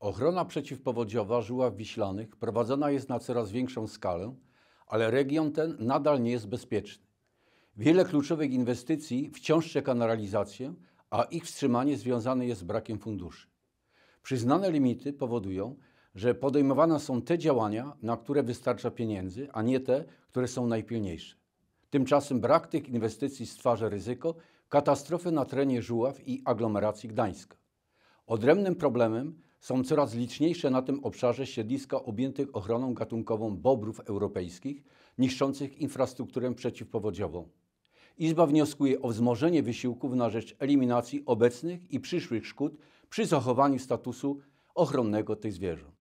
Ochrona przeciwpowodziowa żyła w Wiślanych prowadzona jest na coraz większą skalę, ale region ten nadal nie jest bezpieczny. Wiele kluczowych inwestycji wciąż czeka na realizację, a ich wstrzymanie związane jest z brakiem funduszy. Przyznane limity powodują, że podejmowane są te działania, na które wystarcza pieniędzy, a nie te, które są najpilniejsze. Tymczasem brak tych inwestycji stwarza ryzyko katastrofy na terenie Żuław i aglomeracji Gdańska. Odrębnym problemem są coraz liczniejsze na tym obszarze siedliska objętych ochroną gatunkową bobrów europejskich, niszczących infrastrukturę przeciwpowodziową. Izba wnioskuje o wzmożenie wysiłków na rzecz eliminacji obecnych i przyszłych szkód przy zachowaniu statusu ochronnego tych zwierząt.